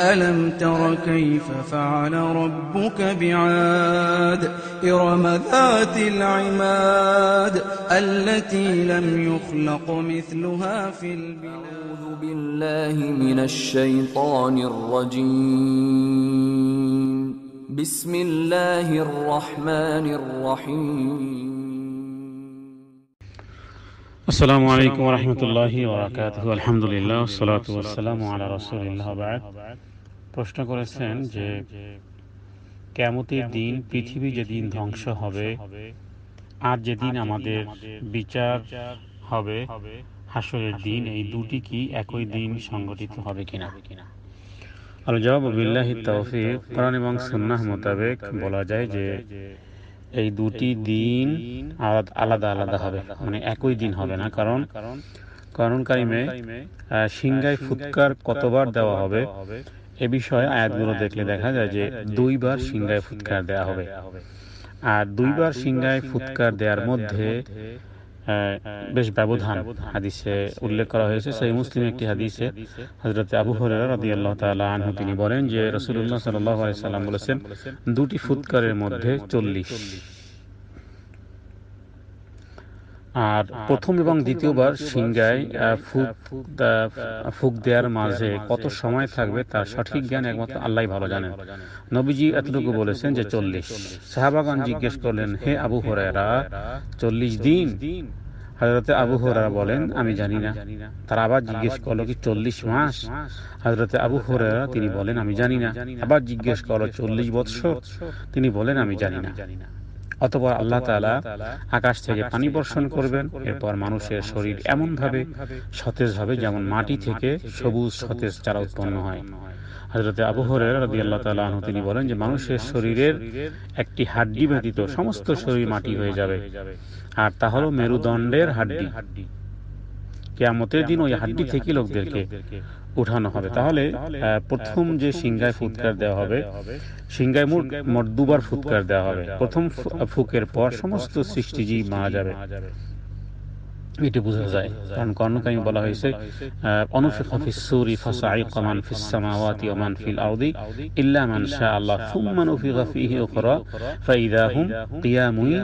ألم تر كيف فعل ربك بعاد إرم ذات العماد التي لم يخلق مثلها في البلاد أعوذ بالله من الشيطان الرجيم بسم الله الرحمن الرحيم আসসালামু আলাইকুম রহমতুল্লাহি ওরাকাতহু আলহামদুলিল্লাহ সালাতু ওয়াসসালামু আলা রাসূলিল্লাহ বাদ প্রশ্ন করেছেন যে কিয়ামতের দিন পৃথিবী যেদিন ধ্বংস হবে আর যেদিন আমাদের বিচার হবে হাসরের দিন এই দুটি কি একই দিন সংগঠিত হবে কিনা আল জবাব বিল্লাহি তাওফিক কোরআন এবং সুন্নাহ মোতাবেক বলা যায় যে এই দুটি দিন আলাদা আলাদা হবে মানে একই দিন হবে না কারণ কারণ কারিমে সিংহায় ফুৎকার কতবার দেওয়া হবে এ বিষয়ে আয়াতগুলো দেখলে দেখা যায় যে দুইবার সিংহায় ফুৎকার দেওয়া হবে আর দুইবার সিংহায় ফুৎকার দেওয়ার মধ্যে বেশ ব্যবধান হাদিসে উল্লেখ করা হয়েছে সেই মুসলিম একটি হাদিসে হজরত আবু হরেরা রাদি আল্লাহ তালা আনহু তিনি বলেন যে রসুল্লাহ সাল্লাহ সাল্লাম বলেছেন দুটি ফুৎকারের মধ্যে চল্লিশ আর প্রথম এবং দ্বিতীয়বার সিংগায় ফুক ফুক দেওয়ার মাঝে কত সময় থাকবে তার সঠিক জ্ঞান একমাত্র আল্লাহ ভালো জানেন নবীজি এতটুকু বলেছেন যে চল্লিশ সাহাবাগান জিজ্ঞেস করলেন হে আবু হরেরা চল্লিশ দিন হজরতে আবু হরারা বলেন আমি জানি না তারা আবার জিজ্ঞেস করলো কি চল্লিশ মাস হজরতে আবু হরারা তিনি বলেন আমি জানি না আবার জিজ্ঞেস করলো চল্লিশ বৎসর তিনি বলেন আমি জানি না অতপর আল্লাহ তালা আকাশ থেকে পানি বর্ষণ করবেন এরপর মানুষের শরীর এমনভাবে সতেজ হবে যেমন মাটি থেকে সবুজ সতেজ চারা উৎপন্ন হয় হজরতে আবহরের রাজি আল্লাহ তিনি বলেন যে মানুষের শরীরের একটি হাড্ডি ব্যতীত সমস্ত শরীর মাটি হয়ে যাবে আর তা হলো মেরুদণ্ডের হাড্ডি কেয়ামতের দিন ওই হাড্ডি থেকে লোকদেরকে উঠানো হবে তাহলে প্রথম যে সিংগায় ফুৎকার দেওয়া হবে সিংগায় মোট মোট দুবার ফুৎকার দেওয়া হবে প্রথম ফুকের পর সমস্ত সৃষ্টিজীব মারা যাবে এটি বোঝা যায় কারণ কর্ণকামী বলা হয়েছে অনুফিক সুরি ফিস সামাওয়াতি ফিল ইল্লা মান শা আল্লাহ ফিহি উখরা ফাইদা হুম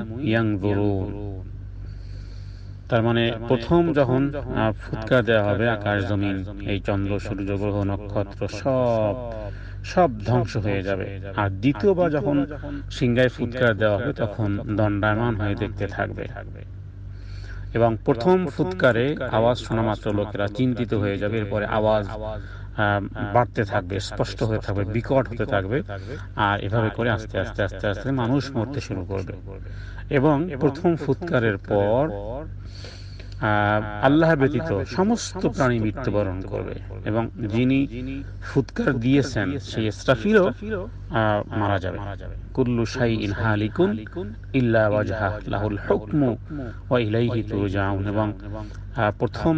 তার মানে প্রথম যখন ফুৎকার দেওয়া হবে আকাশ জমিন এই চন্দ্র সূর্য গ্রহ নক্ষত্র সব সব ধ্বংস হয়ে যাবে আর দ্বিতীয়বার যখন সিংহায় ফুৎকার দেওয়া হবে তখন দণ্ডায়মান হয়ে দেখতে থাকবে এবং প্রথম ফুৎকারে আওয়াজ শোনা মাত্র লোকেরা চিন্তিত হয়ে যাবে এরপরে আওয়াজ বাড়তে থাকবে স্পষ্ট হয়ে থাকবে বিকট হতে থাকবে আর এভাবে করে আস্তে আস্তে আস্তে আস্তে মানুষ মরতে শুরু করবে এবং প্রথম ফুৎকারের পর আল্লাহ ব্যতীত সমস্ত প্রাণী মৃত্যুবরণ করবে এবং যিনি ফুৎকার দিয়েছেন সেই ইসরাফিলও মারা যাবে কুল্লু শাই ইন হালিকুন ইল্লা ওয়াজহা লাহুল হুকমু ওয়া ইলাইহি তুরজাউন এবং প্রথম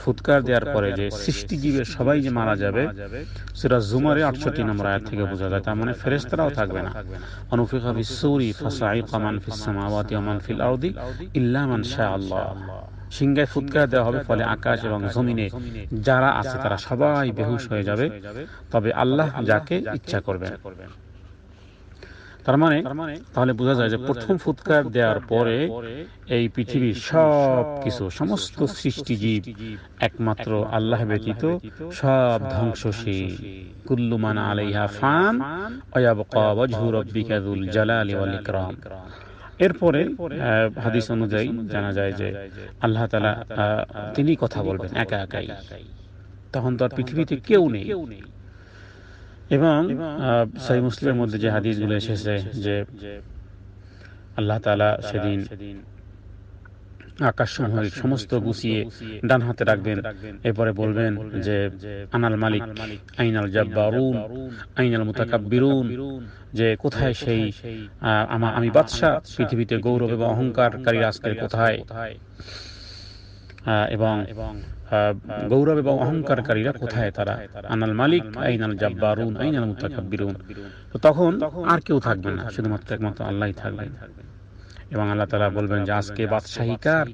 ফুৎকার দেওয়ার পরে যে সৃষ্টিজীবের সবাই যে মারা যাবে সেটা জুমারে আটষট্টি নম্বর আয়াত থেকে বোঝা যায় তার মানে ফেরেস্তারাও থাকবে না অনুফিকা ফিল ইল্লা মান আল্লাহ সিংহায় ফুৎকার দেওয়া হবে ফলে আকাশ এবং জমিনে যারা আছে তারা সবাই বেহুশ হয়ে যাবে তবে আল্লাহ যাকে ইচ্ছা করবে মানে তার মানে তাহলে বোঝা যায় যে প্রথম ফুৎকার দেওয়ার পরে এই পৃথিবীর সব কিছু সমস্ত সৃষ্টিজীব একমাত্র আল্লাহ ব্যতীত সব ধ্বংসশীল কুল্লুমান আলাইহা ফান অয়াবকা ওয়াজহু রাব্বিকা জালালি ওয়াল ইকরাম এরপরে হাদিস অনুযায়ী জানা যায় যে আল্লাহ তালা তিনি কথা বলবেন একা একাই তখন তো আর পৃথিবীতে কেউ নেই এবং সাই মুসলিমের মধ্যে যে হাদিসগুলো এসেছে যে আল্লাহ তালা সেদিন আকাশমালার সমস্ত গুছিয়ে ডান হাতে রাখবেন এরপরে বলবেন যে আনাল মালিক আইনাল জাব্বারুন আইনাল মুতাকাব্বিরুন যে কোথায় সেই আমা আমি বাদশা পৃথিবীতে গৌরব এবং অহংকারকারী আজকের কোথায় এবং গৌরব এবং অহংকারকারীরা কোথায় তারা আনাল মালিক আইনাল জাব্বারুন আইনাল মুতাকাব্বিরুন তখন আর কেউ থাকবে না শুধুমাত্র একমাত্র আল্লাহই থাকবেন এবং আল্লাহ তালা বলবেন যে আজকে বাদশাহী কার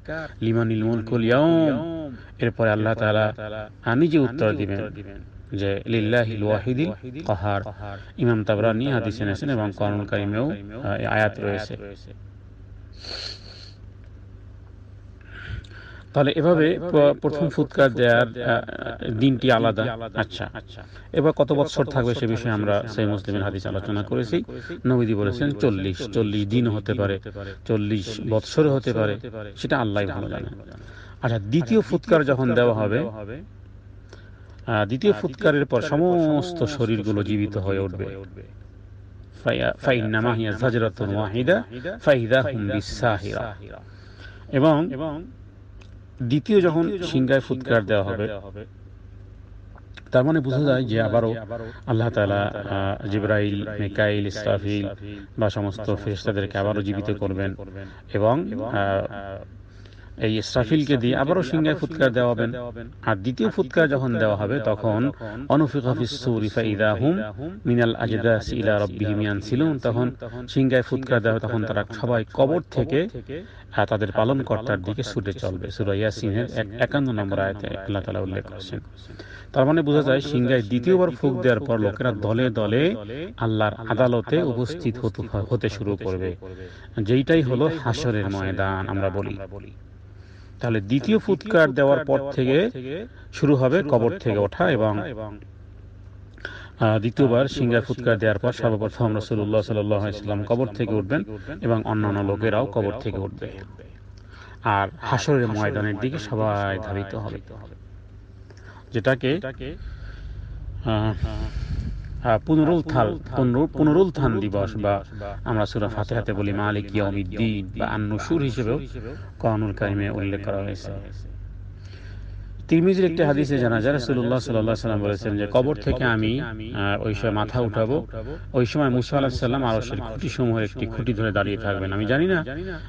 লিমানিল মুলকুল ইয়াউম এরপরে আল্লাহ তালা আমি যে উত্তর দিবেন যে লিল্লাহিল ওয়াহিদিল কাহার ইমাম তাবরানি হাদিস এনেছেন এবং কর্মকারী কারিমেও আয়াত রয়েছে তাহলে এভাবে প্রথম ফুৎকার দেওয়ার দিনটি আলাদা আচ্ছা।, আচ্ছা এবার কত বছর থাকবে সে বিষয়ে আমরা সেই মুসলিমের হাদিস আলোচনা করেছি নবীদি বলেছেন চল্লিশ চল্লিশ দিন হতে পারে চল্লিশ বৎসর হতে পারে সেটা আল্লাহ ভালো জানে আচ্ছা, আচ্ছা দ্বিতীয় ফুৎকার যখন দেওয়া হবে দ্বিতীয় ফুৎকারের পর সমস্ত শরীরগুলো জীবিত হয়ে উঠবে ফাইন্নামা এবং দ্বিতীয় যখন সিংহায় ফুৎকার দেওয়া হবে তার মানে বোঝা মানে যায় যে আবারও আল্লাহ তালা জিব্রাইল মেকাইল ইস্তাফিল বা সমস্ত ফেরিস্তাদেরকে আবারও জীবিত করবেন এবং এই ইসরাফিলকে দিয়ে আবারও সিংহায় ফুৎকার দেওয়া হবেন আর দ্বিতীয় ফুৎকার যখন দেওয়া হবে তখন হুম মিনাল আজদাস ইলা রব্বিহিম ছিল তখন সিংহায় ফুৎকার দেওয়া তখন তারা সবাই কবর থেকে তাদের পালনকর্তার দিকে ছুটে চলবে সুরাইয়া সিংহের একান্ন নম্বর আয়তে আল্লাহ তালা উল্লেখ করেছেন তার মানে বোঝা যায় মানে সিংহায় দ্বিতীয়বার ফুক দেওয়ার পর লোকেরা দলে দলে আল্লাহর আদালতে উপস্থিত হতে শুরু করবে যেইটাই হলো হাসরের ময়দান আমরা বলি তাহলে দ্বিতীয় ফুৎকার দেওয়ার পর থেকে শুরু হবে কবর থেকে ওঠা এবং দ্বিতীয়বার সিঙ্গার ফুৎকার দেওয়ার পর সর্বপ্রথম রসুল্লাহ সাল্লাম কবর থেকে উঠবেন এবং অন্যান্য লোকেরাও কবর থেকে উঠবে আর হাসরের ময়দানের দিকে সবাই ধাবিত হবে যেটাকে পুনরুত্থান হ্যাঁ, হ্যাঁ, পুনরুত্থান দিবস বা আমরা সুরা হাতে বলি মালিক ইয়াউমিদ্দিন বা আন্নুসুর হিসেবেও কোরআনুল কারিমে উল্লেখ করা হয়েছে তিরমিজির একটি হাদিসে জানা যায় রাসুল্লাহ সাল্লাহ সাল্লাম বলেছেন যে কবর থেকে আমি ওই সময় মাথা উঠাবো ওই সময় মুসা আলাইহিস সালাম আরশের খুঁটি সমূহের একটি খুঁটি ধরে দাঁড়িয়ে থাকবেন আমি জানি না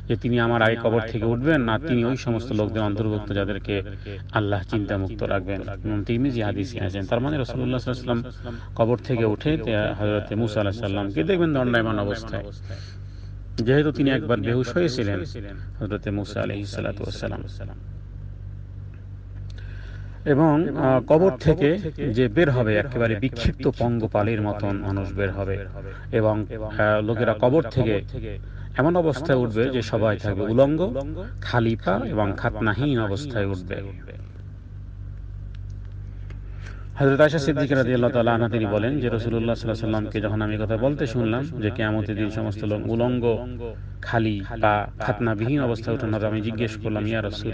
যে তিনি আমার আগে কবর থেকে উঠবেন না তিনি ওই সমস্ত লোকদের অন্তর্ভুক্ত যাদেরকে আল্লাহ চিন্তা মুক্ত রাখবেন তিরমিজি হাদিস এনেছেন তার মানে রসুল্লাহ সাল্লাম কবর থেকে উঠে হযরতে মুসা সাল্লাম কে দেখবেন দণ্ডায়মান অবস্থায় যেহেতু তিনি একবার বেহুশ হয়েছিলেন হযরতে মুসা সালাম এবং কবর থেকে যে বের হবে একেবারে বিক্ষিপ্ত পঙ্গপালের মতন মানুষ বের হবে এবং লোকেরা কবর থেকে এমন অবস্থায় উঠবে যে সবাই থাকবে উলঙ্গ খালিপা এবং খাতনাহীন অবস্থায় উঠবে হজরত আশা তিনি বলেন যে যখন আমি কথা বলতে শুনলাম যে দিন সমস্ত লোক উলঙ্গ খালি বা খাতনাবিহীন অবস্থায় আমি জিজ্ঞেস করলাম ইয়া রসুল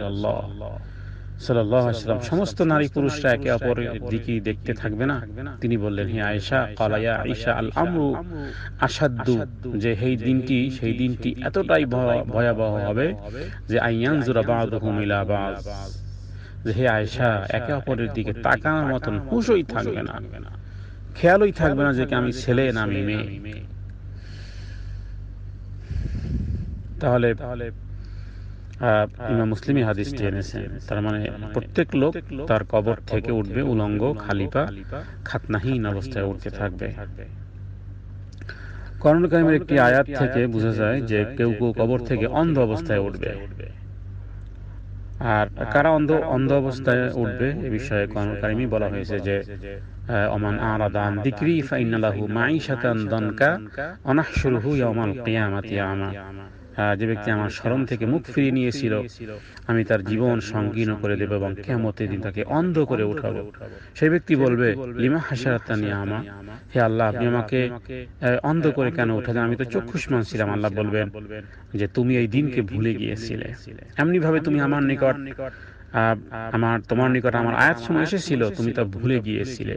সাল্লাম সমস্ত নারী পুরুষরা একে অপরের দেখতে থাকবে না তিনি বললেন হে আয়েশা আল আমরু যে এই দিনটি সেই দিনটি এতটাই ভয়াবহ হবে যে আইয়ান যে হে একে অপরের দিকে তাকানোর মতন হুশই থাকবে না খেয়ালই থাকবে না যে আমি ছেলে না আমি মেয়ে তাহলে তাহলে ইমাম মুসলিমি হাদিসটি এনেছেন তার মানে প্রত্যেক লোক তার কবর থেকে উঠবে উলঙ্গ খালিপা খাতনাহীন অবস্থায় উঠতে থাকবে করণ কাহিমের একটি আয়াত থেকে বোঝা যায় যে কেউ কেউ কবর থেকে অন্ধ অবস্থায় উঠবে আর কারা অন্ধ অন্ধ অবস্থায় উঠবে এ বিষয়ে কর্মকারিমী বলা হয়েছে যে অমান আরাদান দিক্রি ফাইনালাহু মাইশাতান দনকা অনাহ অনাহশুরহু ইয়ামাল কিয়ামাতি আমা যে ব্যক্তি আমার স্মরণ থেকে মুখ ফিরিয়ে নিয়েছিল আমি তার জীবন সংকীর্ণ করে দেব এবং কেমতের দিন তাকে অন্ধ করে উঠাবো সেই ব্যক্তি বলবে লিমা নিয়ে আমা হে আল্লাহ আপনি আমাকে অন্ধ করে কেন উঠা আমি তো চক্ষুষ্মান ছিলাম আল্লাহ বলবেন যে তুমি এই দিনকে ভুলে গিয়েছিলে এমনিভাবে তুমি আমার নিকট আমার তোমার নিকট আমার আয়াত সময় এসেছিল তুমি তা ভুলে গিয়েছিলে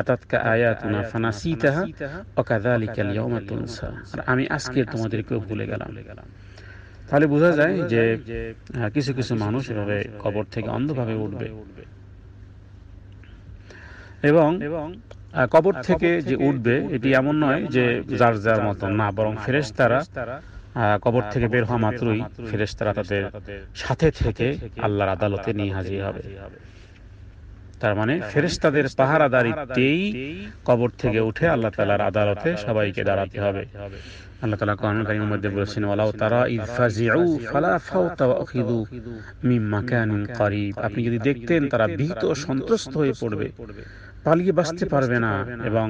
আতাতকা আয়াতুনা ফানাসিতাহা ওয়াকাযালিকা আল-ইয়াওমা তুনসা আর আমি আজকে তোমাদেরকেও ভুলে গেলাম তাহলে বোঝা যায় যে কিছু কিছু মানুষ এভাবে কবর থেকে অন্ধভাবে উঠবে এবং কবর থেকে যে উঠবে এটি এমন নয় যে যার যার মতন না বরং ফেরেশতারা তারা কবর থেকে বের হওয়া মাত্রই ফেরেস্তারা তাদের সাথে থেকে আল্লাহর আদালতে নিয়ে হাজির হবে তার মানে, মানে পাহারা দাঁড়িতেই কবর থেকে উঠে আল্লাহ তালার আদালতে সবাইকে দাঁড়াতে হবে আল্লাহ তালা কোরআন কারিমের মধ্যে বলেছেন তারা ইফাজিউ ফালা মিম করিব আপনি যদি দেখতেন তারা ভীত সন্ত্রস্ত হয়ে পড়বে পালিয়ে বাঁচতে পারবে না এবং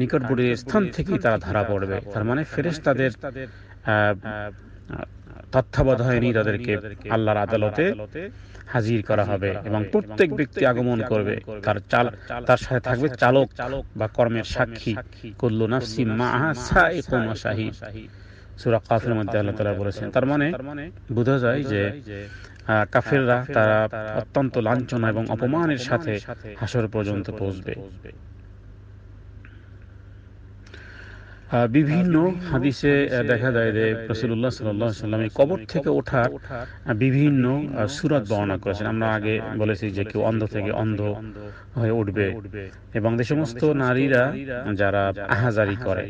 নিকটবর্তী স্থান থেকেই তারা ধরা পড়বে তার মানে ফেরেশতাদের তাদের তত্ত্বাবধায়নী তাদেরকে আল্লাহর আদালতে হাজির করা হবে এবং প্রত্যেক ব্যক্তি আগমন করবে তার চাল তার সাথে থাকবে চালক চালক বা কর্মের সাক্ষী করল নাফসি মাহা সাইকুন কাফের মধ্যে আল্লাহ তাআলা বলেছেন মানে তার মানে বোঝা যায় যে কাফেররা তারা অত্যন্ত লাঞ্ছনা এবং অপমানের সাথে হাসর পর্যন্ত পৌঁছবে বিভিন্ন হাদিসে দেখা যায় যে রসুল্লাহ সাল্লাহ সাল্লাম কবর থেকে ওঠার বিভিন্ন সুরাত বর্ণনা করেছেন আমরা আগে বলেছি যে কেউ অন্ধ থেকে অন্ধ হয়ে উঠবে এবং যে সমস্ত নারীরা যারা আহাজারি করে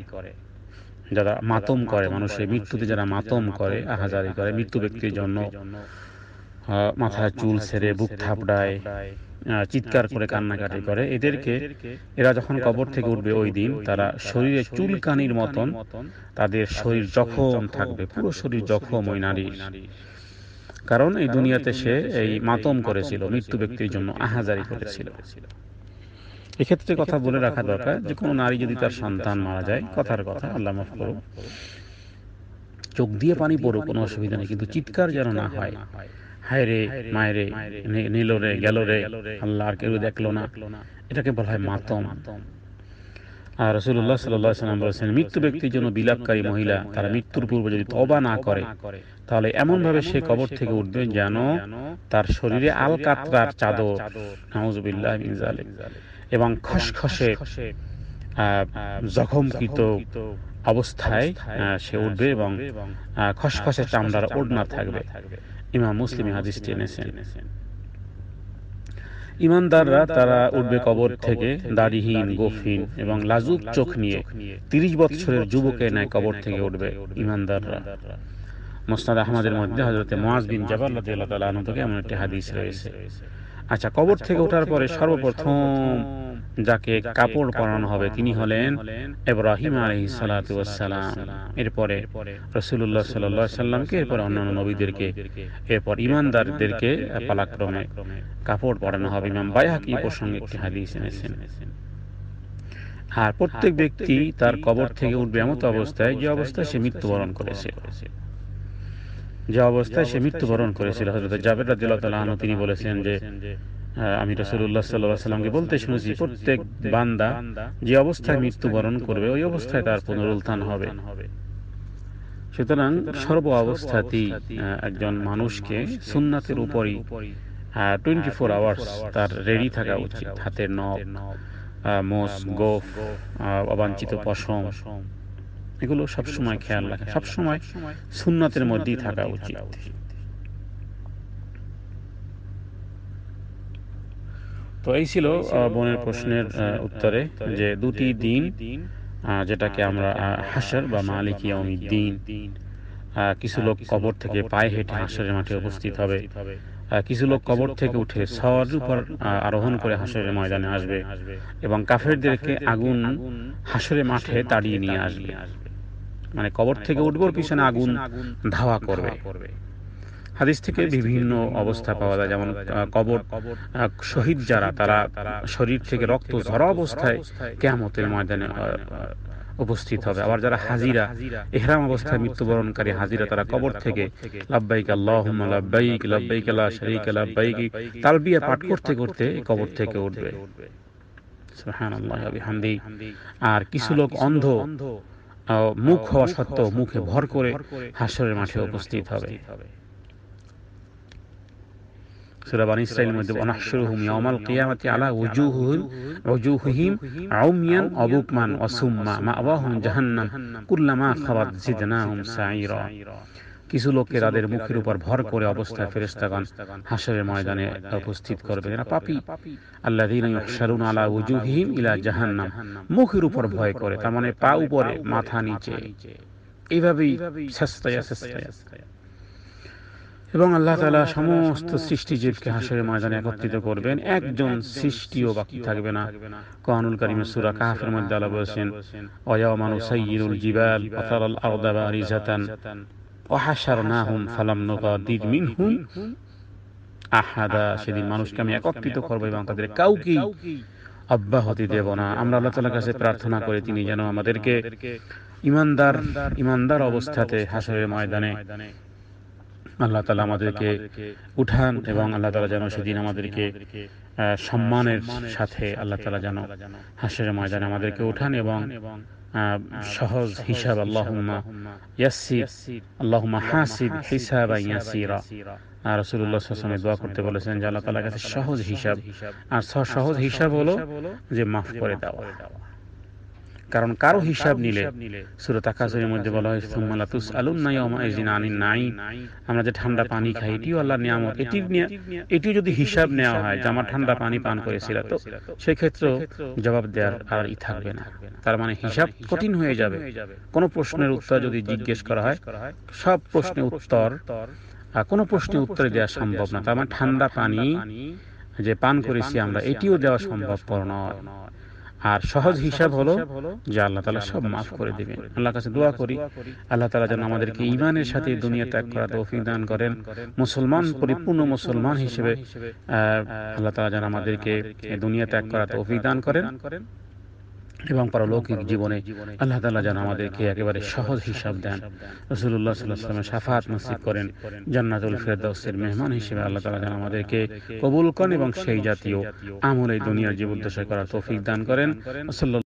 যারা মাতম করে মানুষের মৃত্যুতে যারা মাতম করে আহাজারি করে মৃত্যু ব্যক্তির জন্য হ্যাঁ, হ্যাঁ, মাথায় চুল ছেড়ে বুক থাপড়ায় চিৎকার করে কান্নাকাটি করে এদেরকে এরা যখন কবর থেকে উঠবে ওই দিন তারা শরীরে চুলকানির মতন তাদের শরীর জখম থাকবে পুরো শরীর জখম ওই নারীর কারণ এই দুনিয়াতে সে এই মাতম করেছিল মৃত্যু ব্যক্তির জন্য আহাজারি করেছিল এক্ষেত্রে কথা বলে রাখা দরকার যে কোনো নারী যদি তার সন্তান মারা যায় কথার কথা আল্লাহ মাফ করুক চোখ দিয়ে পানি পড়ুক কোনো অসুবিধা নেই কিন্তু চিৎকার যেন না হয় হায় নিল রে গেল রে আল্লাহ আর কেউ দেখলো না এটাকে বলা হয় মাতম আর রসুল্লাহ সাল্লাম বলেছেন মৃত্যু ব্যক্তির জন্য বিলাপকারী মহিলা তারা মৃত্যুর পূর্বে যদি তবা না করে তাহলে এমন ভাবে সে কবর থেকে উঠবে যেন তার শরীরে কাতরার চাদর নাউজুবিল্লাহ এবং খসখসে জখমকৃত অবস্থায় সে উঠবে এবং খসখসে চামড়ার ওড়না থাকবে ইমাম মুসলিম হাদিসটি এনেছেন ইমানদাররা তারা উঠবে কবর থেকে দাড়িহীন গোফিন এবং লাজুক চোখ নিয়ে তিরিশ বছরের যুবকের ন্যায় কবর থেকে উঠবে ইমানদাররা মোস্তাদ আহমদের মধ্যে হজরত মোয়াজ বিন জবাল থেকে এমন একটি হাদিস রয়েছে আচ্ছা কবর আচ্ছা, থেকে ওঠার পরে সর্বপ্রথম যাকে কাপড় পরানো হবে তিনি হলেন ইব্রাহিম আলী সালাতাম এরপরে রসুল্লাহ সাল্লাহ সাল্লামকে এরপরে অন্যান্য নবীদেরকে এরপর ইমানদারদেরকে পালাক্রমে কাপড় পরানো হবে ইমাম বায়াক এই প্রসঙ্গে একটি হাদিস এনেছেন আর প্রত্যেক ব্যক্তি তার কবর থেকে উঠবে এমত অবস্থায় যে অবস্থায় সে মৃত্যুবরণ করেছে যে অবস্থায় সে মৃত্যুবরণ করেছিল হজরত জাবের রাদিল্লাহ তিনি বলেছেন যে আমি রসুল্লাহ সাল্লামকে বলতে শুনেছি প্রত্যেক বান্দা যে অবস্থায় মৃত্যুবরণ করবে ওই অবস্থায় তার পুনরুত্থান হবে সুতরাং সর্ব অবস্থাতেই একজন মানুষকে সুন্নাতের উপরই টোয়েন্টি ফোর আওয়ার্স তার রেডি থাকা উচিত হাতের নখ মোস গোফ অবাঞ্চিত পশম এগুলো সবসময় খেয়াল রাখা সবসময় সুন্নাতের মধ্যেই থাকা উচিত তো এই ছিল বোনের প্রশ্নের উত্তরে যে দুটি দিন যেটাকে আমরা হাসার বা মালিক দিন কিছু লোক কবর থেকে পায়ে হেঁটে হাসরের মাঠে উপস্থিত হবে কিছু লোক কবর থেকে উঠে সওয়ার উপর আরোহণ করে হাসরের ময়দানে আসবে এবং কাফেরদেরকে আগুন হাসরের মাঠে তাড়িয়ে নিয়ে আসবে মানে কবর মানে থেকে উঠবোর পিছনে আগুন ধাওয়া করবে হাদিস থেকে বিভিন্ন অবস্থা পাওয়া যায় যেমন কবর শহীদ যারা তারা শরীর থেকে রক্ত ঝরা অবস্থায় কেমতের ময়দানে উপস্থিত হবে আবার যারা হাজিরা এহরাম অবস্থায় মৃত্যুবরণকারী হাজিরা তারা কবর থেকে লাব্বাইক আল্লাহুম্মা লাব্বাইক লাব্বাইক লা শারীকা লাব্বাইক তালবিয়া পাঠ করতে করতে কবর থেকে উঠবে আর কিছু লোক অন্ধ মুখ হওয়া সত্ত্বেও মুখে ভর করে হাসরের মাঠে উপস্থিত হবে সুরা মধ্যে আলা উজুহুহিম আউমিয়ান জাহান্নাম কুল্লামা খাবাত জিদনাহুম সাইরা কিছু লোককে তাদের মুখের উপর ভর করে অবস্থায় ফেরেস্তাগণ হাসরের ময়দানে উপস্থিত করবে পাপি আল্লাহ ইহসারুন আলা উজুহিম ইলা জাহান্নাম মুখের উপর ভয় করে তার মানে পা উপরে মাথা নিচে এইভাবেই সস্তায় সস্তায় এবং আল্লাহ তালা সমস্ত সৃষ্টি জীবকে হাসের ময়দানে একত্রিত করবেন একজন সৃষ্টিও বাকি থাকবে না কহানুল করিম সুরা কাহাফের মধ্যে আলা বলেছেন মানু সাইয়িরুল জিবাল আতারাল ফালাম আহাদা সেদিন মানুষকে আমি একত্রিত করবো এবং তাদের কাউকে অব্যাহতি দেব না আমরা আল্লাহ তালার কাছে প্রার্থনা করি তিনি যেন আমাদেরকে ইমানদার ইমানদার অবস্থাতে হাসরের ময়দানে আল্লাহ তালা আমাদেরকে উঠান এবং আল্লাহ তালা যেন সেদিন আমাদেরকে সম্মানের সাথে আল্লাহ তালা যেন হাসের ময়দানে আমাদেরকে উঠান এবং সহজ হিসাব আল্লাহুম্মা ইয়াসির আল্লাহুম্মা হাসিব হিসাব ইয়াসিরা আর রাসূলুল্লাহ সাল্লাল্লাহু দোয়া করতে বলেছেন যে আল্লাহ তাআলার কাছে সহজ হিসাব আর সহজ হিসাব হলো যে মাফ করে দেওয়া কারণ কারো হিসাব নিলে সুরত আকাশের মধ্যে বলা হয় সুম্মালাতুস আলুন নাই অমাইজিন আনিন নাই আমরা যে ঠান্ডা পানি খাই এটিও আল্লাহ নিয়ামত এটি এটি যদি হিসাব নেওয়া হয় যে আমার ঠান্ডা পানি পান করেছিল তো সেক্ষেত্রে জবাব দেওয়ার আর ই থাকবে না তার মানে, মানে হিসাব কঠিন হয়ে যাবে কোন প্রশ্নের উত্তর যদি জিজ্ঞেস করা হয় সব প্রশ্নের উত্তর কোনো প্রশ্নের উত্তর দেওয়া সম্ভব না তার মানে, মানে ঠান্ডা পানি যে পান করেছি আমরা এটিও দেওয়া সম্ভবপর নয় আর সহজ হিসাব হলো যে আল্লাহ তালা সব মাফ করে দেবেন আল্লাহ কাছে দোয়া করি আল্লাহ তালা যেন আমাদেরকে ইমানের সাথে দুনিয়া ত্যাগ করা তৌফিক দান করেন মুসলমান পরিপূর্ণ মুসলমান হিসেবে আল্লাহ তালা যেন আমাদেরকে দুনিয়া ত্যাগ করা তৌফিক দান করেন এবং পারলৌকিক জীবনে আল্লাহ তালা যেন আমাদেরকে একেবারে সহজ হিসাব দেন রসুল্লাহ সাল্লাহামের সাফাত নসিব করেন জান্নাতুল ফেরদাউসের মেহমান হিসেবে আল্লাহ তালা যেন আমাদেরকে কবুল করেন এবং সেই জাতীয় আমল এই দুনিয়ার জীবন দশায় করার তৌফিক দান করেন